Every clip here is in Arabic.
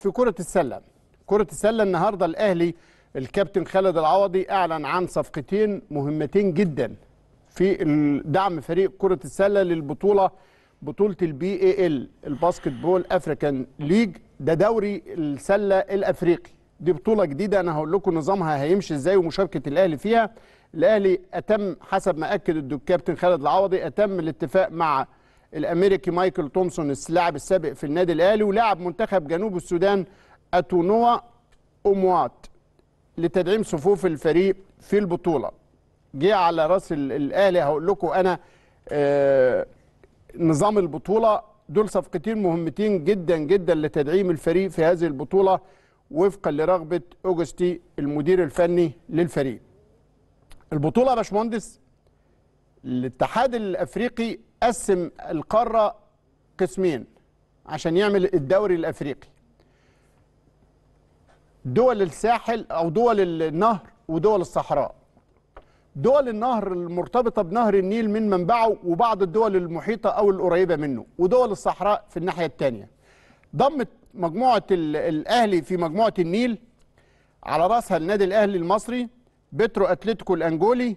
في كرة السلة كرة السلة النهاردة الأهلي الكابتن خالد العوضي أعلن عن صفقتين مهمتين جدا في دعم فريق كرة السلة للبطولة بطولة البي اي ال الباسكت بول افريكان ليج ده دوري السلة الافريقي دي بطولة جديدة أنا هقول لكم نظامها هيمشي ازاي ومشاركة الأهلي فيها الأهلي أتم حسب ما أكد الكابتن خالد العوضي أتم الاتفاق مع الامريكي مايكل تومسون اللاعب السابق في النادي الاهلي ولاعب منتخب جنوب السودان اتونوا اموات لتدعيم صفوف الفريق في البطوله جه على راس الاهلي هقول لكم انا آه، نظام البطوله دول صفقتين مهمتين جدا جدا لتدعيم الفريق في هذه البطوله وفقا لرغبه اوجستي المدير الفني للفريق البطوله يا باشمهندس الاتحاد الافريقي قسم القاره قسمين عشان يعمل الدوري الافريقي دول الساحل او دول النهر ودول الصحراء دول النهر المرتبطه بنهر النيل من منبعه وبعض الدول المحيطه او القريبه منه ودول الصحراء في الناحيه الثانيه ضمت مجموعه الاهلي في مجموعه النيل على راسها النادي الاهلي المصري بترو اتلتيكو الانجولي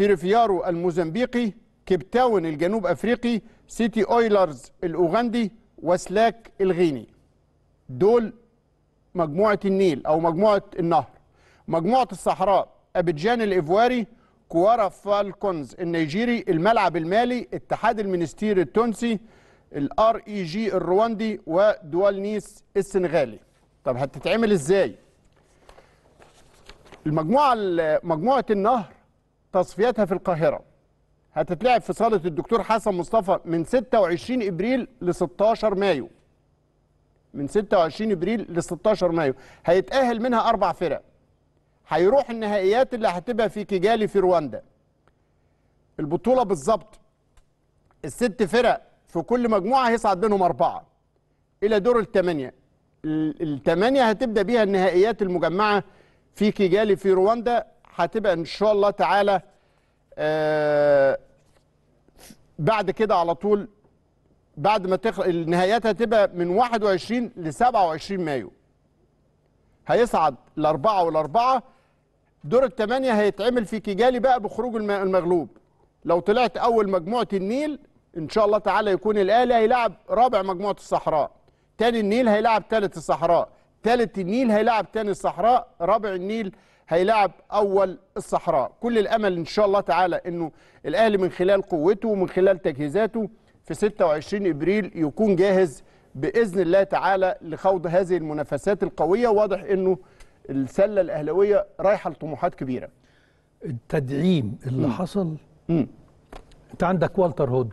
ريفيارو الموزمبيقي كيب تاون الجنوب أفريقي سيتي أويلرز الأوغندي وسلاك الغيني دول مجموعة النيل أو مجموعة النهر مجموعة الصحراء أبيجان الإيفواري كوارا فالكونز النيجيري الملعب المالي اتحاد المنستير التونسي الار اي جي الرواندي ودول نيس السنغالي طب هتتعمل ازاي المجموعه مجموعه النهر تصفياتها في القاهرة هتتلعب في صالة الدكتور حسن مصطفى من 26 إبريل ل 16 مايو من 26 إبريل ل 16 مايو هيتأهل منها أربع فرق هيروح النهائيات اللي هتبقى في كيجالي في رواندا البطولة بالظبط الست فرق في كل مجموعة هيصعد منهم أربعة إلى دور الثمانية الثمانية هتبدأ بيها النهائيات المجمعة في كيجالي في رواندا هتبقى ان شاء الله تعالى آه، بعد كده على طول بعد ما تخلق النهايات هتبقى من 21 ل 27 مايو هيصعد الأربعة والأربعة دور الثمانية هيتعمل في كيجالي بقى بخروج المغلوب لو طلعت أول مجموعة النيل إن شاء الله تعالى يكون الأهلي هيلاعب رابع مجموعة الصحراء تاني النيل هيلاعب تالت الصحراء تالت النيل هيلاعب تاني الصحراء رابع النيل هيلاعب اول الصحراء كل الامل ان شاء الله تعالى انه الاهلي من خلال قوته ومن خلال تجهيزاته في 26 ابريل يكون جاهز باذن الله تعالى لخوض هذه المنافسات القويه واضح انه السله الاهلاويه رايحه لطموحات كبيره التدعيم اللي م. حصل م. انت عندك والتر هودج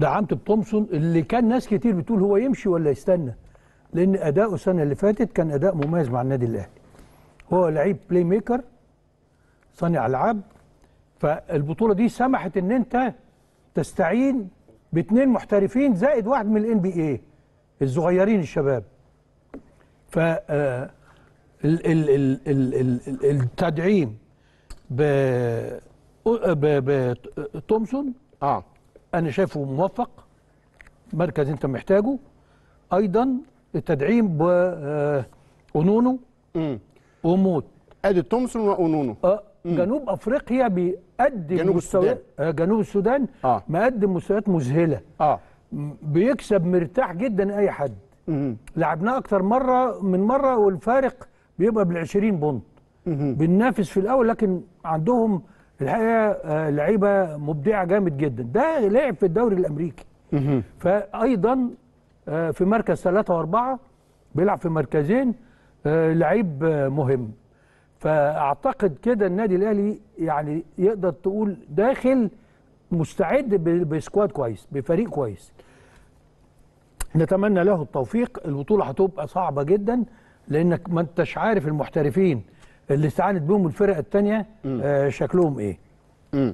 دعمت بتومسون اللي كان ناس كتير بتقول هو يمشي ولا يستنى لان اداؤه السنه اللي فاتت كان اداء مميز مع النادي الاهلي هو لعيب بلاي ميكر صانع العاب فالبطوله دي سمحت ان انت تستعين باثنين محترفين زائد واحد من الان بي اي الصغيرين الشباب ف التدعيم ب تومسون اه انا شايفه موفق مركز انت محتاجه ايضا التدعيم ب آه، اونونو وموت ادي تومسون وانونو اه جنوب افريقيا بيقدم جنوب السودان. آه جنوب السودان آه. مقدم مستويات مذهله اه بيكسب مرتاح جدا اي حد لعبناه اكتر مره من مره والفارق بيبقى بال20 بونت بننافس في الاول لكن عندهم الحقيقه آه، لعيبه مبدعه جامد جدا ده لعب في الدوري الامريكي فايضا آه، في مركز ثلاثة واربعة بيلعب في مركزين آه، لعيب مهم فاعتقد كده النادي الاهلي يعني يقدر تقول داخل مستعد بسكواد كويس بفريق كويس نتمنى له التوفيق البطوله هتبقى صعبه جدا لانك ما انتش عارف المحترفين اللي استعانت بهم الفرق الثانيه آه، شكلهم ايه م.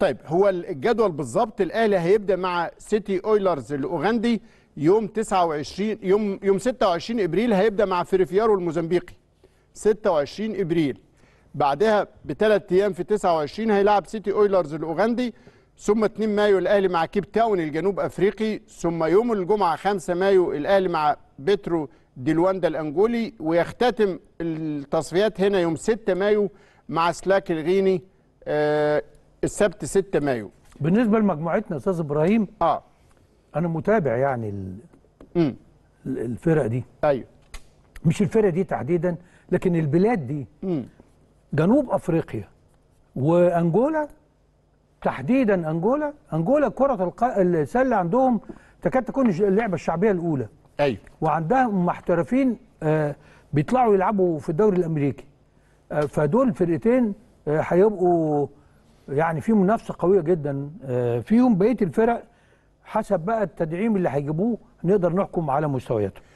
طيب هو الجدول بالظبط الاهلي هيبدا مع سيتي اويلرز الاوغندي يوم 29 يوم يوم 26 ابريل هيبدا مع فيريفيارو الموزمبيقي 26 ابريل بعدها بثلاث ايام في 29 هيلعب سيتي اويلرز الاوغندي ثم 2 مايو الاهلي مع كيب تاون الجنوب افريقي ثم يوم الجمعه 5 مايو الاهلي مع بيترو ديلواندا الانجولي ويختتم التصفيات هنا يوم 6 مايو مع سلاك الغيني آه السبت 6 مايو بالنسبه لمجموعتنا استاذ ابراهيم اه انا متابع يعني ال... الفرق دي ايوه مش الفرق دي تحديدا لكن البلاد دي مم. جنوب افريقيا وانجولا تحديدا انجولا انجولا كره الق... السله عندهم تكاد تكون اللعبه الشعبيه الاولى ايوه وعندهم محترفين آه بيطلعوا يلعبوا في الدوري الامريكي آه فدول فرقتين آه، هيبقوا آه يعني في منافسه قويه جدا آه، فيهم بقيه الفرق حسب بقى التدعيم اللي هيجيبوه نقدر نحكم على مستوياته